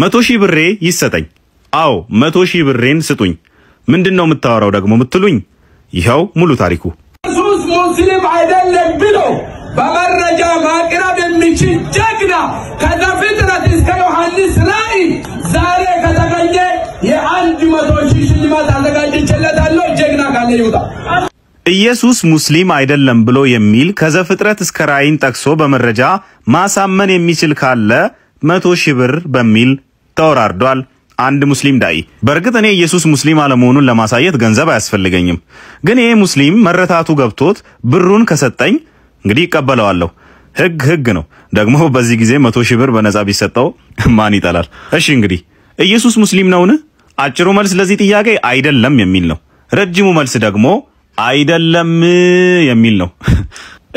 መቶ ሺህ ብሬ ይሰጠኝ። አዎ መቶ ሺህ ብሬን ስጡኝ። ምንድን ነው የምታወራው ደግሞ የምትሉኝ? ይኸው ሙሉ ታሪኩ ኢየሱስ ሙስሊም አይደለም ብሎ በመረጃ ማቅረብ የሚችል ጀግና ከዘፍጥረት እስከ ዮሐንስ ራእይ ዛሬ ከተገኘ የአንድ መቶ ሺህ ሽልማት አዘጋጅቼለታለሁ። ጀግና ካለ ይውጣ። ኢየሱስ ሙስሊም አይደለም ብሎ የሚል ከዘፍጥረት እስከ ራእይን ጠቅሶ በመረጃ ማሳመን የሚችል ካለ መቶ ሺህ ብር በሚል ተወራርዷል። አንድ ሙስሊም ዳይ በእርግጥ እኔ ኢየሱስ ሙስሊም አለመሆኑን ለማሳየት ገንዘብ አያስፈልገኝም፣ ግን ይሄ ሙስሊም መረታቱ ገብቶት ብሩን ከሰጠኝ እንግዲህ ይቀበለዋለሁ። ህግ ህግ ነው። ደግሞ በዚህ ጊዜ መቶ ሺህ ብር በነጻ ቢሰጠው ማን ይጠላል? እሺ እንግዲህ ኢየሱስ ሙስሊም ነውን? አጭሩ መልስ ለዚህ ጥያቄ አይደለም የሚል ነው። ረጅሙ መልስ ደግሞ አይደለም የሚል ነው።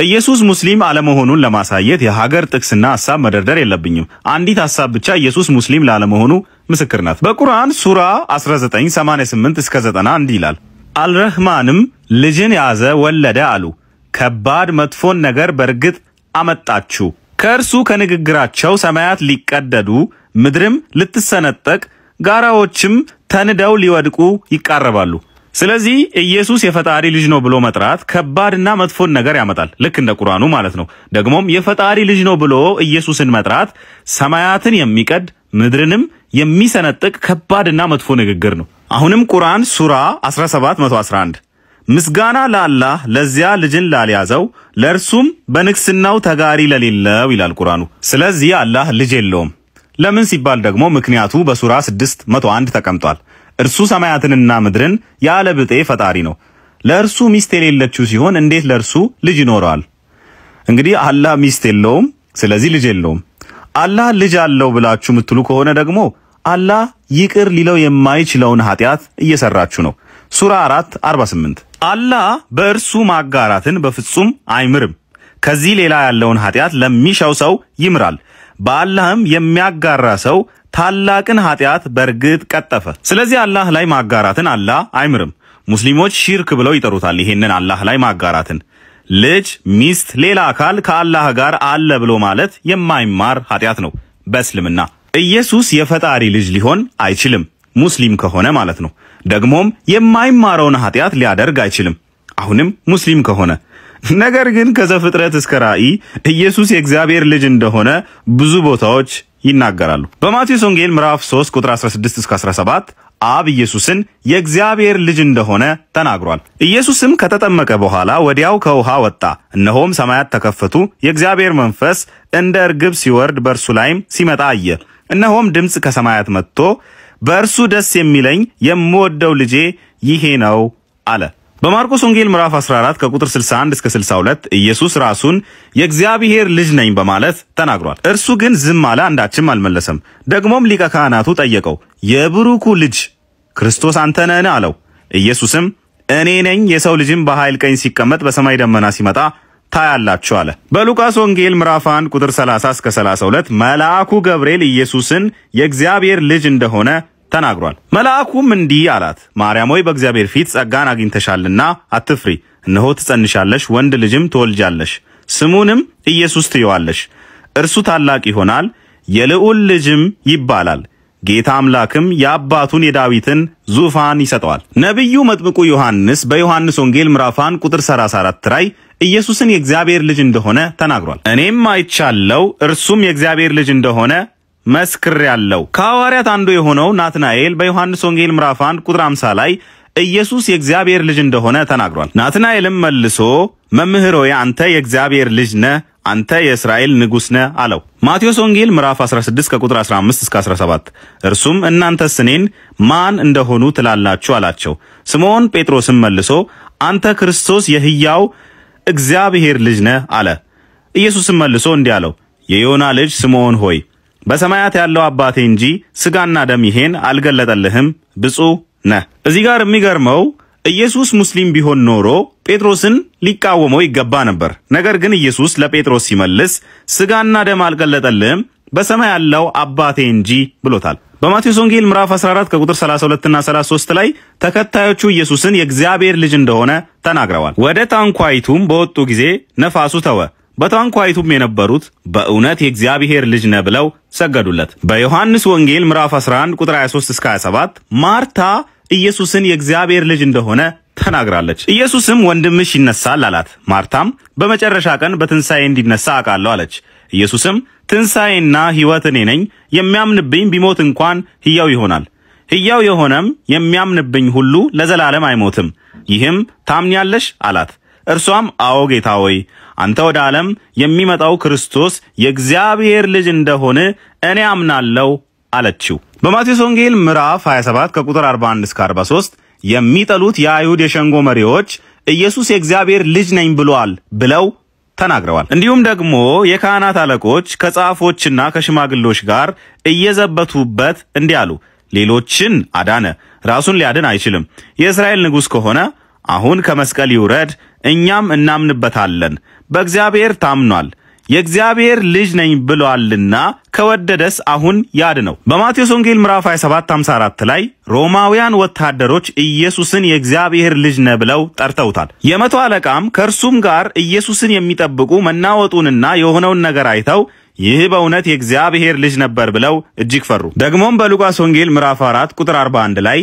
ኢየሱስ ሙስሊም አለመሆኑን ለማሳየት የሀገር ጥቅስና ሀሳብ መደርደር የለብኝም። አንዲት ሐሳብ ብቻ ኢየሱስ ሙስሊም ላለመሆኑ ምስክር ናት። በቁርአን ሱራ 1988 እስከ 90 እንዲህ ይላል፣ አልረህማንም ልጅን ያዘ ወለደ አሉ፣ ከባድ መጥፎን ነገር በእርግጥ አመጣችሁ። ከእርሱ ከንግግራቸው ሰማያት ሊቀደዱ፣ ምድርም ልትሰነጠቅ፣ ጋራዎችም ተንደው ሊወድቁ ይቃረባሉ። ስለዚህ ኢየሱስ የፈጣሪ ልጅ ነው ብሎ መጥራት ከባድና መጥፎን ነገር ያመጣል። ልክ እንደ ቁርአኑ ማለት ነው። ደግሞም የፈጣሪ ልጅ ነው ብሎ ኢየሱስን መጥራት ሰማያትን የሚቀድ ምድርንም የሚሰነጥቅ ከባድና መጥፎ ንግግር ነው። አሁንም ቁርአን ሱራ 17 111 ምስጋና ለአላህ ለዚያ ልጅን ላልያዘው ለእርሱም በንግስናው ተጋሪ ለሌለው ይላል ቁርአኑ። ስለዚህ አላህ ልጅ የለውም። ለምን ሲባል ደግሞ ምክንያቱ በሱራ 6 ተቀምጧል። እርሱ ሰማያትንና ምድርን ያለ ብጤ ፈጣሪ ነው። ለእርሱ ሚስት የሌለችው ሲሆን እንዴት ለእርሱ ልጅ ይኖረዋል? እንግዲህ አላህ ሚስት የለውም፣ ስለዚህ ልጅ የለውም። አላህ ልጅ አለው ብላችሁ የምትሉ ከሆነ ደግሞ አላህ ይቅር ሊለው የማይችለውን ኃጢአት እየሰራችሁ ነው። ሱራ 4 48 አላህ በእርሱ ማጋራትን በፍጹም አይምርም። ከዚህ ሌላ ያለውን ኃጢአት ለሚሻው ሰው ይምራል። በአላህም የሚያጋራ ሰው ታላቅን ኃጢአት በእርግጥ ቀጠፈ። ስለዚህ አላህ ላይ ማጋራትን አላህ አይምርም። ሙስሊሞች ሺርክ ብለው ይጠሩታል። ይሄንን አላህ ላይ ማጋራትን ልጅ፣ ሚስት፣ ሌላ አካል ከአላህ ጋር አለ ብሎ ማለት የማይማር ኃጢአት ነው በእስልምና። ኢየሱስ የፈጣሪ ልጅ ሊሆን አይችልም ሙስሊም ከሆነ ማለት ነው። ደግሞም የማይማረውን ኃጢአት ሊያደርግ አይችልም አሁንም ሙስሊም ከሆነ ነገር ግን ከዘፍጥረት እስከ ራእይ ኢየሱስ የእግዚአብሔር ልጅ እንደሆነ ብዙ ቦታዎች ይናገራሉ። በማቴዎስ ወንጌል ምዕራፍ 3 ቁጥር 16 እስከ 17 አብ ኢየሱስን የእግዚአብሔር ልጅ እንደሆነ ተናግሯል። ኢየሱስም ከተጠመቀ በኋላ ወዲያው ከውሃ ወጣ፣ እነሆም ሰማያት ተከፈቱ፣ የእግዚአብሔር መንፈስ እንደ እርግብ ሲወርድ በእርሱ ላይም ሲመጣ አየ። እነሆም ድምፅ ከሰማያት መጥቶ በእርሱ ደስ የሚለኝ የምወደው ልጄ ይሄ ነው አለ። በማርቆስ ወንጌል ምዕራፍ 14 ከቁጥር 61 እስከ 62 ኢየሱስ ራሱን የእግዚአብሔር ልጅ ነኝ በማለት ተናግሯል። እርሱ ግን ዝም አለ፣ አንዳችም አልመለሰም። ደግሞም ሊቀ ካህናቱ ጠየቀው፣ የብሩኩ ልጅ ክርስቶስ አንተ ነህን? አለው። ኢየሱስም እኔ ነኝ፣ የሰው ልጅም በኃይል ቀኝ ሲቀመጥ በሰማይ ደመና ሲመጣ ታያላችሁ አለ። በሉቃስ ወንጌል ምዕራፍ 1 ቁጥር 30 እስከ 32 መልአኩ ገብርኤል ኢየሱስን የእግዚአብሔር ልጅ እንደሆነ ተናግሯል። መልአኩም እንዲህ አላት፣ ማርያም ሆይ በእግዚአብሔር ፊት ጸጋን አግኝተሻልና አትፍሪ። እነሆ ትጸንሻለሽ፣ ወንድ ልጅም ትወልጃለሽ፣ ስሙንም ኢየሱስ ትየዋለሽ። እርሱ ታላቅ ይሆናል፣ የልዑል ልጅም ይባላል። ጌታ አምላክም የአባቱን የዳዊትን ዙፋን ይሰጠዋል። ነቢዩ መጥምቁ ዮሐንስ በዮሐንስ ወንጌል ምዕራፍ 1 ቁጥር 34 ላይ ኢየሱስን የእግዚአብሔር ልጅ እንደሆነ ተናግሯል። እኔም አይቻለው እርሱም የእግዚአብሔር ልጅ እንደሆነ መስክር ያለው ከሐዋርያት አንዱ የሆነው ናትናኤል በዮሐንስ ወንጌል ምዕራፍ 1 ቁጥር 50 ላይ ኢየሱስ የእግዚአብሔር ልጅ እንደሆነ ተናግሯል። ናትናኤልም መልሶ መምህር ሆይ አንተ የእግዚአብሔር ልጅ ነህ፣ አንተ የእስራኤል ንጉሥ ነህ አለው። ማቴዎስ ወንጌል ምዕራፍ 16 ከቁጥር 15 እስከ 17 እርሱም እናንተስ እኔን ማን እንደሆኑ ትላላችሁ አላቸው። ስምዖን ጴጥሮስም መልሶ አንተ ክርስቶስ የሕያው እግዚአብሔር ልጅ ነህ አለ። ኢየሱስም መልሶ እንዲህ አለው የዮና ልጅ ስምዖን ሆይ በሰማያት ያለው አባቴ እንጂ ስጋና ደም ይሄን አልገለጠልህም፣ ብፁዕ ነህ። እዚህ ጋር የሚገርመው ኢየሱስ ሙስሊም ቢሆን ኖሮ ጴጥሮስን ሊቃወመው ይገባ ነበር። ነገር ግን ኢየሱስ ለጴጥሮስ ሲመልስ ስጋና ደም አልገለጠልህም በሰማይ ያለው አባቴ እንጂ ብሎታል። በማቴዎስ ወንጌል ምዕራፍ 14 ከቁጥር 32 እና 33 ላይ ተከታዮቹ ኢየሱስን የእግዚአብሔር ልጅ እንደሆነ ተናግረዋል። ወደ ታንኳይቱም በወጡ ጊዜ ነፋሱ ተወ በታንኳይቱም የነበሩት በእውነት የእግዚአብሔር ልጅ ነ ብለው ሰገዱለት። በዮሐንስ ወንጌል ምዕራፍ 11 ቁጥር 23 እስከ 27 ማርታ ኢየሱስን የእግዚአብሔር ልጅ እንደሆነ ተናግራለች። ኢየሱስም ወንድምሽ ይነሳል አላት። ማርታም በመጨረሻ ቀን በትንሣኤ እንዲነሳ አውቃለሁ አለች። ኢየሱስም ትንሣኤና ሕይወት እኔ ነኝ፣ የሚያምንብኝ ቢሞት እንኳን ሕያው ይሆናል። ሕያው የሆነም የሚያምንብኝ ሁሉ ለዘላለም አይሞትም። ይህም ታምኛለሽ አላት። እርሷም አዎ ጌታ ሆይ አንተ ወደ ዓለም የሚመጣው ክርስቶስ የእግዚአብሔር ልጅ እንደሆነ እኔ አምናለሁ አለችው። በማቴዎስ ወንጌል ምዕራፍ 27 ከቁጥር 41 እስከ 43 የሚጠሉት የአይሁድ የሸንጎ መሪዎች ኢየሱስ የእግዚአብሔር ልጅ ነኝ ብሏል ብለው ተናግረዋል። እንዲሁም ደግሞ የካህናት አለቆች ከጻፎችና ከሽማግሎች ጋር እየዘበቱበት እንዲህ አሉ፣ ሌሎችን አዳነ፣ ራሱን ሊያድን አይችልም። የእስራኤል ንጉሥ ከሆነ አሁን ከመስቀል ይውረድ፣ እኛም እናምንበታለን። በእግዚአብሔር ታምኗል፣ የእግዚአብሔር ልጅ ነኝ ብሏልና ከወደደስ አሁን ያድ ነው። በማቴዎስ ወንጌል ምዕራፍ 2754 ላይ ሮማውያን ወታደሮች ኢየሱስን የእግዚአብሔር ልጅ ነ ብለው ጠርተውታል። የመቶ አለቃም ከእርሱም ጋር ኢየሱስን የሚጠብቁ መናወጡንና የሆነውን ነገር አይተው ይህ በእውነት የእግዚአብሔር ልጅ ነበር ብለው እጅግ ፈሩ። ደግሞም በሉቃስ ወንጌል ምዕራፍ 4 ቁጥር 41 ላይ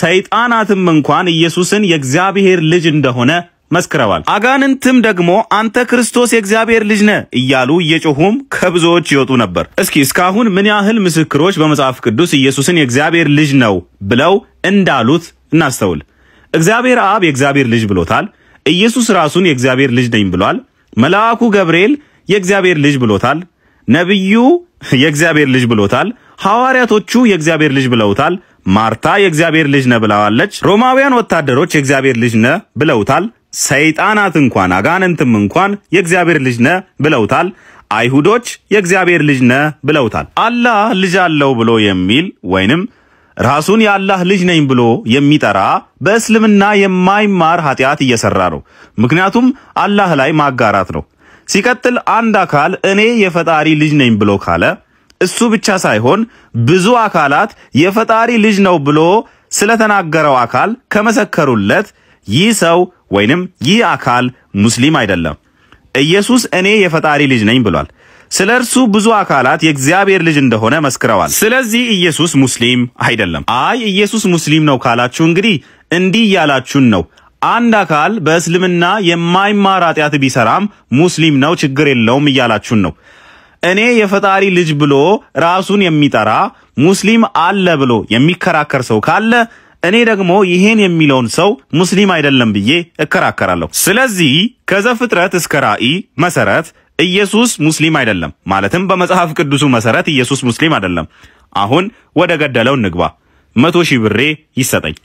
ሰይጣናትም እንኳን ኢየሱስን የእግዚአብሔር ልጅ እንደሆነ መስክረዋል። አጋንንትም ደግሞ አንተ ክርስቶስ የእግዚአብሔር ልጅ ነህ እያሉ እየጮሁም ከብዙዎች ይወጡ ነበር። እስኪ እስካሁን ምን ያህል ምስክሮች በመጽሐፍ ቅዱስ ኢየሱስን የእግዚአብሔር ልጅ ነው ብለው እንዳሉት እናስተውል። እግዚአብሔር አብ የእግዚአብሔር ልጅ ብሎታል። ኢየሱስ ራሱን የእግዚአብሔር ልጅ ነኝ ብሏል። መልአኩ ገብርኤል የእግዚአብሔር ልጅ ብሎታል። ነቢዩ የእግዚአብሔር ልጅ ብሎታል። ሐዋርያቶቹ የእግዚአብሔር ልጅ ብለውታል። ማርታ የእግዚአብሔር ልጅ ነ ብለዋለች። ሮማውያን ወታደሮች የእግዚአብሔር ልጅ ነ ብለውታል። ሰይጣናት እንኳን አጋንንትም እንኳን የእግዚአብሔር ልጅ ነ ብለውታል። አይሁዶች የእግዚአብሔር ልጅ ነ ብለውታል። አላህ ልጅ አለው ብሎ የሚል ወይንም ራሱን የአላህ ልጅ ነኝ ብሎ የሚጠራ በእስልምና የማይማር ኃጢአት እየሰራ ነው። ምክንያቱም አላህ ላይ ማጋራት ነው። ሲቀጥል አንድ አካል እኔ የፈጣሪ ልጅ ነኝ ብሎ ካለ እሱ ብቻ ሳይሆን ብዙ አካላት የፈጣሪ ልጅ ነው ብሎ ስለተናገረው አካል ከመሰከሩለት ይህ ሰው ወይንም ይህ አካል ሙስሊም አይደለም። ኢየሱስ እኔ የፈጣሪ ልጅ ነኝ ብሏል። ስለ እርሱ ብዙ አካላት የእግዚአብሔር ልጅ እንደሆነ መስክረዋል። ስለዚህ ኢየሱስ ሙስሊም አይደለም። አይ ኢየሱስ ሙስሊም ነው ካላችሁ እንግዲህ እንዲህ እያላችሁን ነው። አንድ አካል በእስልምና የማይማር ኃጢአት ቢሰራም ሙስሊም ነው፣ ችግር የለውም እያላችሁን ነው። እኔ የፈጣሪ ልጅ ብሎ ራሱን የሚጠራ ሙስሊም አለ ብሎ የሚከራከር ሰው ካለ እኔ ደግሞ ይሄን የሚለውን ሰው ሙስሊም አይደለም ብዬ እከራከራለሁ። ስለዚህ ከዘፍጥረት እስከ ራእይ መሰረት ኢየሱስ ሙስሊም አይደለም፣ ማለትም በመጽሐፍ ቅዱሱ መሰረት ኢየሱስ ሙስሊም አይደለም። አሁን ወደ ገደለው እንግባ። መቶ ሺህ ብሬ ይሰጠኝ።